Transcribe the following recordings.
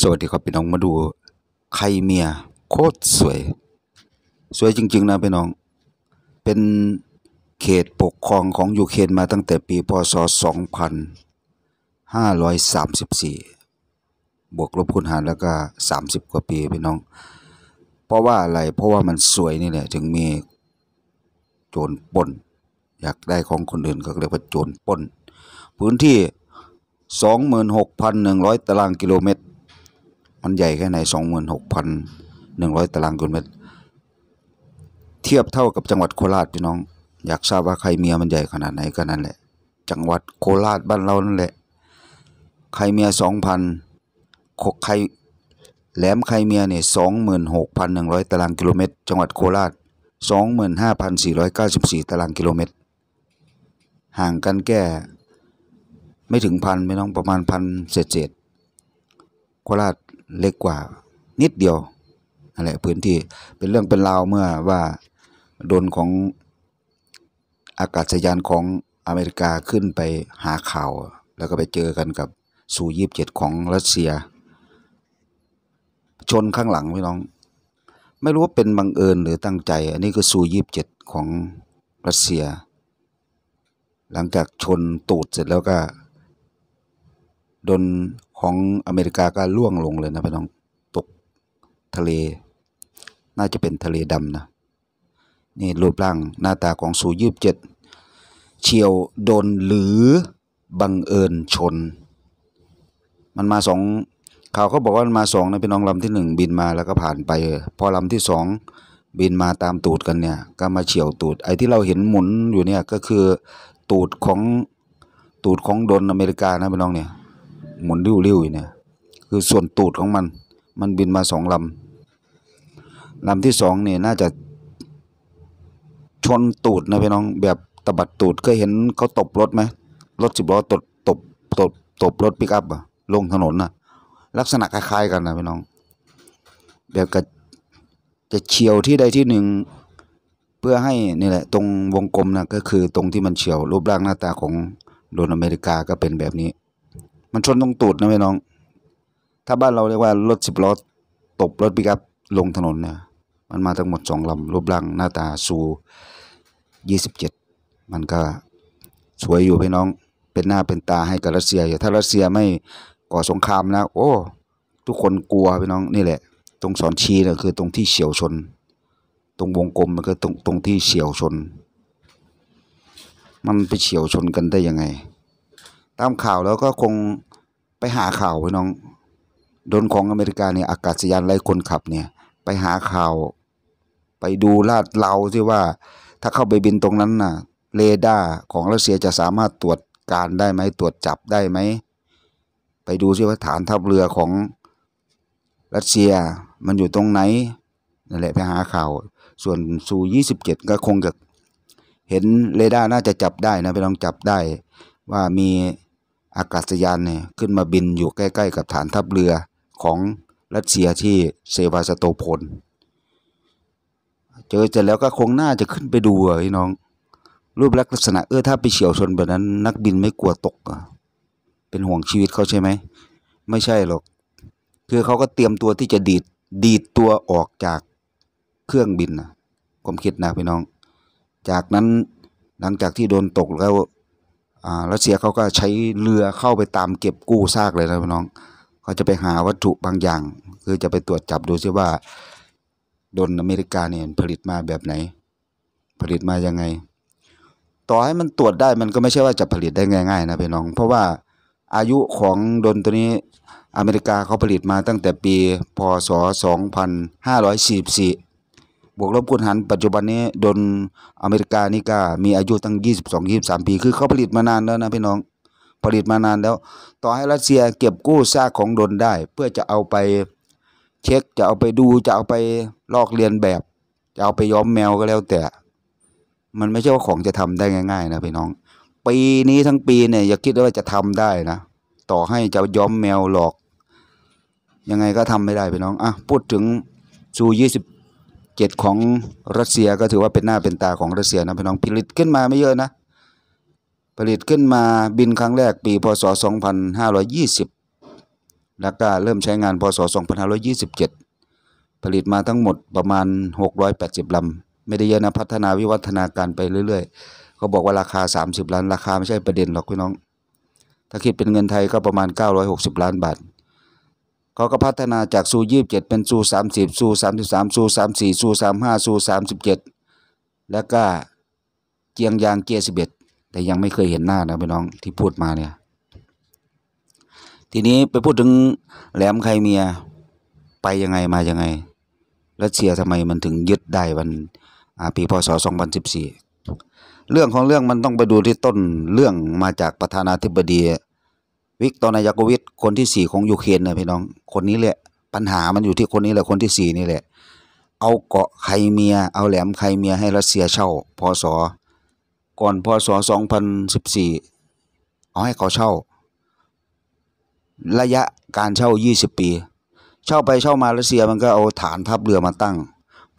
สวัสดีครับ พี่น้องมาดู ไข่เมียโคตรสวย สวยจริง ๆ นะ พี่น้อง เป็นเขตปกครองของ ยูเครนมาตั้งแต่ปีพศ2534 บวกลบคูณหารแล้วก็ 30 กว่าปี พี่น้อง เพราะว่าอะไรเพราะว่ามันสวยนี่แหละถึงมีโจรปล้น อยากได้ของคนอื่น ก็เรียกว่า โจรปล้น พื้นที่ 26,100 ตารางกิโลเมตรมันใหญ่แค่ไหนสองหหหมื่นนนกพัึงร้อยตารางกิโลเมตร เทียบเท่ากับจังหวัดโคราชพี่น้อง อยากทราบว่าใครเมียมันใหญ่ขนาดไหนก็ นั่นแหละจังหวัดโคราชบ้านเรานั่นแหละใครเมียสงพันขกใครแหลมใครเมียเนี่ยสองหหหมื่นนนกพัึงร้อยตารางกิโลเมตร จังหวัดโคราชสสอองหหมื่นน้้้าาพัีรยเกิบสี่ตารางกิโลเมตร ห่างกันแก่ไม่ถึงพันไม่ต้องประมาณพันเศษเศษ โคราชเล็กกว่า นิดเดียวอะไรพื้นที่เป็นเรื่องเป็นราว เมื่อว่าโดนของอากาศยานของอเมริกาขึ้นไปหาข่าว แล้วก็ไปเจอกันกับสูยีิบเจ็ดของรัสเซีย ชนข้างหลังพี่น้อง ไม่รู้ว่าเป็นบังเอิญหรือตั้งใจ อันนี้คือสูยีิบเจ็ดของรัสเซีย หลังจากชนตูดเสร็จแล้วก็โดนของอเมริกาก็ล่วงลงเลยนะพี่น้องตกทะเล น่าจะเป็นทะเลดำนะนี่รูปร่างหน้าตาของสูยืบเจ็ดเฉียวโดนหรือบังเอิญชน มันมาสองข่าวเขาบอกว่ามันมาสองนะพี่น้องลำที่หนึ่งบินมาแล้วก็ผ่านไปพอลำที่สองบินมาตามตูดกันเนี่ย ก็มาเฉียวตูดไอ้ที่เราเห็นหมุนอยู่เนี่ยก็คือตูดของตูดของโดนอเมริกานะพี่น้องเนี่ยหมุนริ้วๆอยู่เนี่ย คือ ส่วนตูดของมัน มันบินมาสองลำ ลำที่สองเนี่ยน่าจะชนตูดนะพี่น้อง แบบตะบัดตูด เคยเห็นเขาตบรถไหม รถสิบล้อตบตบตบตบรถปิกอัพอะลงถนนนะลักษณะคล้ายๆกันนะพี่น้อง แบบบจะเฉียวที่ใดที่หนึ่ง เพื่อให้นี่แหละ ตรงวงกลมนะก็คือตรงที่มันเฉียว รูปร่างหน้าตาของโดนอเมริกาก็เป็นแบบนี้มันชนตรงตูดนะพี่น้อง ถ้าบ้านเราเรียกว่ารถสิบล้อตบรถปิกับลงถนนเนี่ย มันมาทั้งหมดสองลำรูปร่างหน้าตาซูยี่สิบเจ็ด มันก็สวยอยู่พี่น้อง เป็นหน้าเป็นตาให้กับรัสเซียอยู่ ถ้ารัสเซียไม่ก่อสงครามนะ โอ้ ทุกคนกลัวพี่น้องนี่แหละ ตรงสอนชีเนี่ยคือ ตรงที่เฉียวชน ตรงวงกลมมันก็ตรงตรงที่เฉียวชน มันไปเฉียวชนกันได้ยังไง ตามข่าวแล้วก็คงไปหาข่าวพี่น้องโดนของอเมริกาเนี่ยอากาศยานไร้คนขับเนี่ย ไปหาข่าว ไปดูลาดเราที่ว่าถ้าเข้าไปบินตรงนั้นน่ะเรดาร์ของรัสเซียจะสามารถตรวจการได้ไหมตรวจจับได้ไหมไปดูซิว่าฐานทัพเรือของรัสเซีย มันอยู่ตรงไหนนั่นแหละไปหาข่าว ส่วนซูยี่สิบเจ็ดก็คงจะเห็นเรดาร์น่าจะจับได้นะไปลองจับได้ว่ามีอากาศยานเนี่ยขึ้นมาบินอยู่ใกล้ ๆ กับฐานทัพเรือของรัสเซียที่เซวาสโตพลเจอเสร็จแล้วก็คงน่าจะขึ้นไปดูอ้น้อง รูปลักษณะเออถ้าไปเฉียวชนแบบนั้นนักบินไม่กลัวตก เป็นห่วงชีวิตเขาใช่ไหมไม่ใช่หรอก คือเขาก็เตรียมตัวที่จะดีดดีดตัวออกจากเครื่องบินนะผมคิดนะพี่น้อง จากนั้นหลังจากที่โดนตกแล้วรัสเซียเขาก็ใช้เรือเข้าไปตามเก็บกู้ซากเลยนะพี่น้องเขาจะไปหาวัตถุบางอย่างคือจะไปตรวจจับดูซิว่าโดนอเมริกาเนี่ยผลิตมาแบบไหน ผลิตมายังไง ต่อให้มันตรวจได้มันก็ไม่ใช่ว่าจะผลิตได้ง่ายๆนะพี่น้อง เพราะว่าอายุของโดนตัวนี้อเมริกาเขาผลิตมาตั้งแต่ปีพศ 2544บวกลบคูณหารปัจจุบันนี้โดนอเมริกานี่ก็มีอายุตั้ง 22 23 ปี คือเขาผลิตมานานแล้วนะพี่น้อง ผลิตมานานแล้ว ต่อให้รัสเซียเก็บกู้ซากของโดนได้ เพื่อจะเอาไปเช็ค จะเอาไปดูจะเอาไปลอกเรียนแบบ จะเอาไปย้อมแมวก็แล้ว แต่ มันไม่ใช่ว่าของจะทำได้ง่าย ๆ นะพี่น้องปีนี้ทั้งปีเนี่ยอย่าคิดว่าจะทำได้นะ ต่อให้จะย้อมแมวหลอก ยังไงก็ทำไม่ได้พี่น้องอ่ะพูดถึงซูยี่สิบเ็ดของรัสเซียก็ถือว่าเป็นหน้าเป็นตาของรัสเซียนะพี่น้องผลิตขึ้นมาไม่เยอะนะ ผลิตขึ้นมาบินครั้งแรกปี พศ 2520แล้วก็เริ่มใช้งานพศ 2527 ผลิตมาทั้งหมดประมาณ 680ลำไม่ได้เยอะนะพัฒนาวิวัฒนาการไปเรื่อยๆเขาบอกว่าราคา 30 ล้านราคาไม่ใช่ประเด็นหรอกพี่น้อง ถ้าคิดเป็นเงินไทยก็ประมาณ 960 ล้านบาทเขาก็พัฒนาจากซูยี่สิบเจ็ดเป็นซูสามสิบซูสามสิบสามซูสามสี่ซูสามห้าซูสามสิบเจ็ดแล้วก็เจียงยางเกียร์สิบเอ็ดแต่ยังไม่เคยเห็นหน้านะพี่น้องที่พูดมาเนี่ย ทีนี้ไปพูดถึงแหลมไครเมียไปยังไงมายังไงรัสเซียทำไมมันถึงยึดได้วันปีพศ 2014 เรื่องของเรื่องมันต้องไปดูที่ต้นเรื่องมาจากประธานาธิบดีวิกตอร์นายกวิคนที่สี่ของยูเครนนะพี่น้อง คนนี้แหละปัญหามันอยู่ที่คนนี้แหละคนที่สี่นี่แหละ เอาเกาะไครเมีย เอาแหลมไครเมียให้รัสเซียเช่าพศก่อนพศสองพันสิบสี่เอาให้เขาเช่า ระยะการเช่ายี่สิบปี เช่าไปเช่ามารัสเซียมันก็เอาฐานทัพเรือมาตั้ง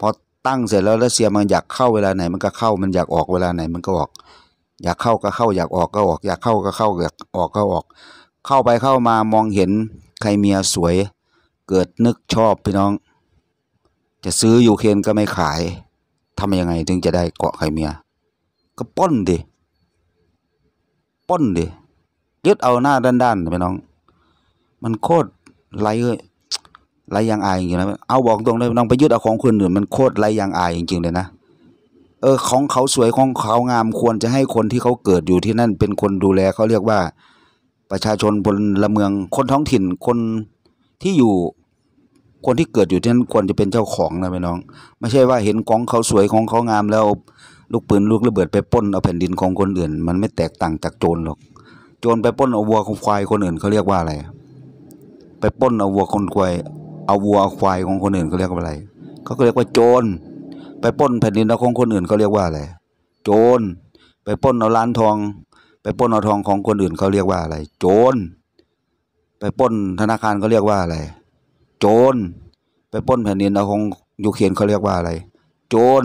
พอตั้งเสร็จแล้วรัสเซียมันอยากเข้าเวลาไหน มันก็เข้ามันอยากออกเวลาไหน มันก็ออก อยากเข้าก็เข้า อยากออกก็ออก อยากเข้าก็เข้าอยากออกก็ออกเข้าไปเข้ามามองเห็นใครเมียสวยเกิดนึกชอบพี่น้อง จะซื้ออยูเคนก็ไม่ขายทำยังไงถึงจะได้เกาะใครเมีย ก็ป้นดิป้นดิยึดเอาหน้าด้านๆพี่น้อง มันโคตรไรเล้ยไรยางอายจริงๆนะเอาบอกตรงเลยน้องไปยึดเอาของคนอื่นมันโคตรไรยางอายจริงๆเลยนะ เออของเขาสวยของเขางามควรจะให้คนที่เขาเกิดอยู่ที่นั่น เป็นคนดูแลเขาเรียกว่าประชาชนพลเมืองคนท้องถิ่นคนที่อยู่คนที่เกิดอยู่ที่นั้นควรจะเป็นเจ้าของนะพี่น้อง ไม่ใช่ว่าเห็นของเขาสวยของเขางามแล้วลูกปืนลูกระเบิดไปป้นเอาแผ่นดินของคนอื่น มันไม่แตกต่างจากโจรหรอกโจรไปป้นเอาวัวของควายคนอื่นเขาเรียกว่าอะไรไปป้นเอาวัวคนควายเอาวัวควายของคนอื่นเขาเรียกว่าอะไรเขาเรียกว่าโจรไปป้นแผ่นดินของคนอื่นเขาเรียกว่าอะไรโจรไปป้นเอาร้านทองไปป้นเอาทองของคนอื่นเขาเรียกว่าอะไรโจรไปป้นธนาคารเขาเรียกว่าอะไรโจร ไปป้นแผ่นดินเอาของยูเครนเขาเรียกว่าอะไร โจร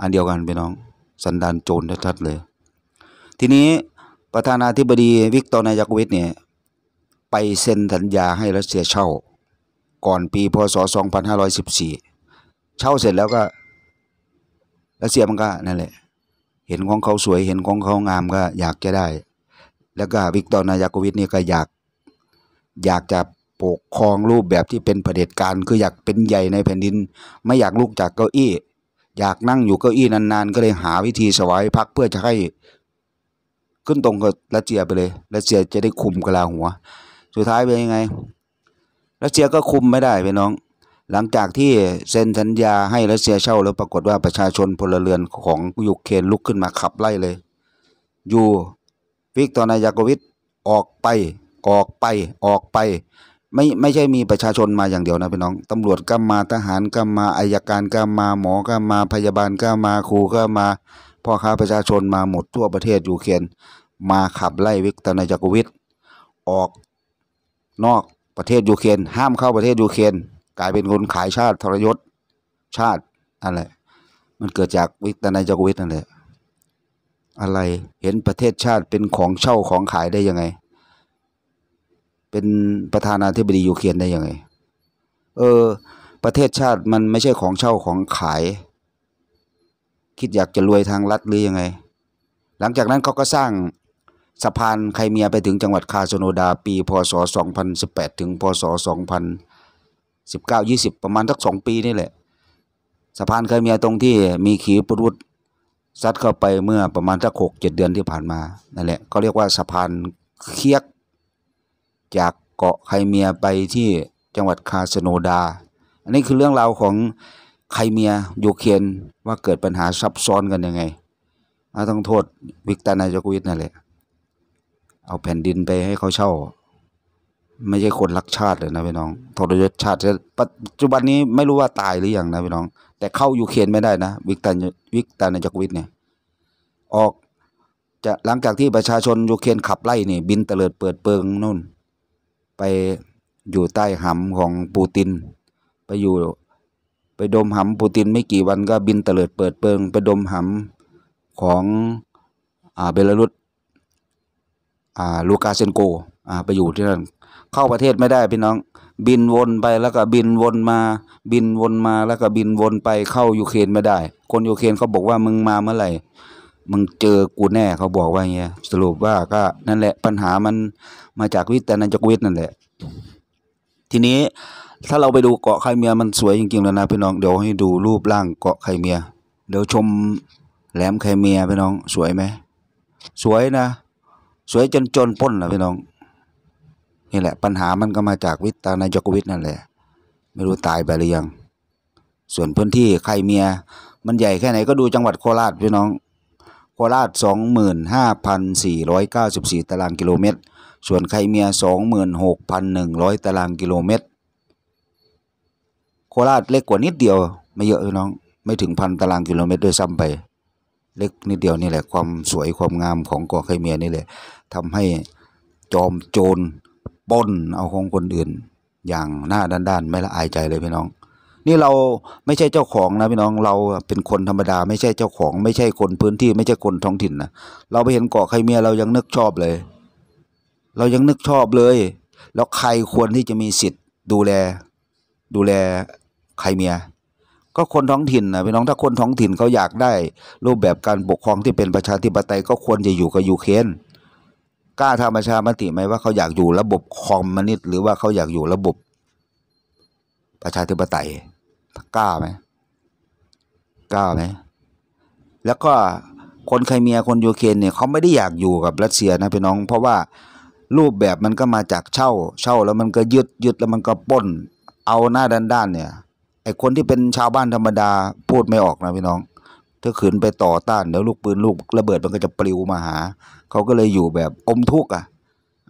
อันเดียวกันพี่น้อง สันดานโจรทัดๆเลย ทีนี้ประธานาธิบดีวิกตอร์นายกวิทเนี่ยไปเซ็นสัญญาให้รัสเซียเช่า ก่อนปีพศ2514เช่าเสร็จแล้วก็รัสเซียมันก็นั่นแหละเห็นของเขาสวยเห็นของเขางามก็อยากจะได้ แล้วก็วิกตอร์นายากวิทนี่ก็อยาก อยากจะปกครองรูปแบบที่เป็นเผด็จการคืออยากเป็นใหญ่ในแผ่นดิน ไม่อยากลุกจากเก้าอี้ อยากนั่งอยู่เก้าอี้นานๆ ก็เลยหาวิธีสวายพักเพื่อจะให้ขึ้นตรงกับรัสเซียไปเลยรัสเซียจะได้คุมกลาหัว สุดท้ายเป็นยังไงรัสเซียก็คุมไม่ได้ไปน้องหลังจากที่เซ็นสัญญาให้รัสเซียเช่าแล้วปรากฏว่าประชาชนพลเรือนของยูเครนลุกขึ้นมาขับไล่เลยอยู่วิกตอนายากวิทออกไปออกไปออกไปไม่ไม่ใช่มีประชาชนมาอย่างเดียวนะพี่น้องตำรวจก็มาทหารก็มาอายการก็มาหมอก็มาพยาบาลก็มาครูก็มาพ่อค้าประชาชนมาหมดทั่วประเทศยูเครนมาขับไล่วิกตอนาจากวิทออกนอกประเทศยูเครนห้ามเข้าประเทศยูเครนกลายเป็นคนขายชาติ ทรยศชาติอะไร มันเกิดจากวิตนายจักรวิทนั่นแหละอะไรเห็นประเทศชาติเป็นของเช่าของขายได้ยังไง เป็นประธานาธิบดียูเครนได้ยังไง เออ ประเทศชาติมันไม่ใช่ของเช่าของขาย คิดอยากจะรวยทางรัฐหรือยังไง หลังจากนั้นเขาก็สร้าง สะพานไครเมียไปถึงจังหวัดคาโซโนดา ปี พศ2018ถึงพศ2000สิบเก้ายี่สิบประมาณสักสองปีนี่แหละ สะพานเคยมีตรงที่มีขีปนาวุธซัดเข้าไปเมื่อประมาณสักหกเจ็ดเดือนที่ผ่านมานั่นแหละ ก็เรียกว่าสะพานเคียกจากเกาะไคเมียไปที่จังหวัดคาสโนดา อันนี้คือเรื่องราวของไคเมียยูเคียนว่าเกิดปัญหาซับซ้อนกันยังไงต้องโทษวิกตานายกวิทนั่นแหละเอาแผ่นดินไปให้เขาเช่าไม่ใช่คนรักชาติเลยนะพี่น้อง ทรยศชาติ ปัจจุบันนี้ไม่รู้ว่าตายหรือยังนะพี่น้อง แต่เข้ายูเครนไม่ได้นะ วิกตันวิกตันจักรวิทเนี่ย ออก จะหลังจากที่ประชาชนยูเครนขับไล่นี่ บินเตลิดเปิดเปิงนู่น ไปอยู่ใต้หำของปูติน ไปอยู่ ไปดมหำปูตินไม่กี่วันก็บินเตลิดเปิดเปิง ไปดมหำของอ่าเบลารุสอ่าลูกาเซนโก อ่า ไปอยู่ที่นั่นเข้าประเทศไม่ได้พี่น้อง บินวนไปแล้วก็บินวนมา บินวนมาแล้วก็บินวนไปเข้ายูเครนไม่ได้ คนยูเครนเขาบอกว่ามึงมาเมื่อไหร่มึงเจอกูแน่เขาบอกว่าเงี้ย สรุปว่าก็นั่นแหละปัญหามันมาจากวิทยานันจกวิทย์นั่นแหละ ทีนี้ถ้าเราไปดูเกาะไครเมียมันสวยจริงๆแล้วนะพี่น้องเดี๋ยวให้ดูรูปร่างเกาะไครเมีย เดี๋ยวชมแหลมไครเมียพี่น้อง สวยไหมสวยนะ สวยจนจนป้นนะพี่น้องนี่แหละปัญหามันก็มาจากวิตานายกวิทนั่นแหละ ไม่รู้ตายไปหรือยัง ส่วนพื้นที่ไค่เมีย มันใหญ่แค่ไหนก็ดูจังหวัดโคราชพี่น้อง โคราช 25,494 ตารางกิโลเมตร ส่วนไค่เมีย 26,100 ตารางกิโลเมตร โคราชเล็กกว่านิดเดียว ไม่เยอะพี่น้อง ไม่ถึงพันตารางกิโลเมตร ด้วยซ้ำไป เล็กนิดเดียวนี่แหละความสวยความงามของเกาะไคเมีย นี่แหละทำให้จอมโจรปนเอาของคนอื่นอย่างหน้าด้านๆไม่ละอายใจเลยพี่น้อง นี่เราไม่ใช่เจ้าของนะพี่น้องเราเป็นคนธรรมดาไม่ใช่เจ้าของ ไม่ใช่คนพื้นที่ไม่ใช่คนท้องถิ่นนะเราไปเห็นเกาะใครเมียเรายังนึกชอบเลย เรายังนึกชอบเลย แล้วใครควรที่จะมีสิทธิ์ ดูแล ดูแลใครเมีย ก็คนท้องถิ่นนะพี่น้องถ้าคนท้องถิ่นเขาอยากได้รูปแบบการปกครองที่เป็นประชาธิปไตยก็ควรจะอยู่กับยูเครนกล้าทำประชามติไหมว่าเขาอยากอยู่ระบบคอมมิวนิสต์หรือว่าเขาอยากอยู่ระบบประชาธิปไตยกล้าไหมกล้าไหมแล้วก็คนไครเมียคนยูเครนเนี่ยเขาไม่ได้อยากอยู่กับรัสเซียนะพี่น้อง เพราะว่ารูปแบบมันก็มาจากเช่า เช่า แล้วมันก็ยึดยึดแล้วมันก็ป้นเอาหน้าด้านๆเนี่ยไอคนที่เป็นชาวบ้านธรรมดาพูดไม่ออกนะพี่น้องถ้าขืนไปต่อต้านเดี๋ยวลูกปืนลูกระเบิดมันก็จะปลิวมาหา เขาก็เลยอยู่แบบอมทุกข์อ่ะ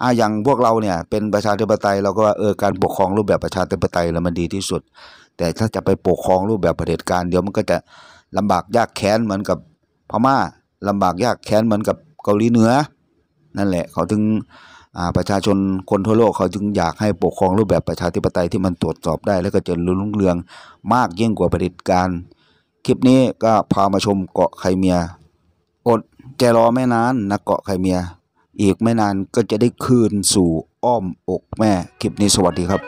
อ่อย่างพวกเราเนี่ยเป็นประชาธิปไตย เราก็ว่าเออการปกครองรูปแบบประชาธิปไตยแล้วมันดีที่สุด แต่ถ้าจะไปปกครองรูปแบบเผด็จการเดี๋ยวมันก็จะลำบากยากแค้นเหมือนกับพม่าลำบากยากแค้นเหมือนกับเกาหลีเหนือ นั่นแหละ เขาถึงประชาชนคนทั่วโลก เขาจึงอยากให้ปกครองรูปแบบประชาธิปไตยที่มันตรวจสอบได้ แล้วก็จะรุ่งเรืองมากยิ่งกว่าเผด็จการคลิปนี้ก็พามาชมเกาะไข่เมีย อดใจรอไม่นานนะเกาะไข่เมีย อีกไม่นานก็จะได้คืนสู่อ้อมอกแม่ คลิปนี้สวัสดีครับ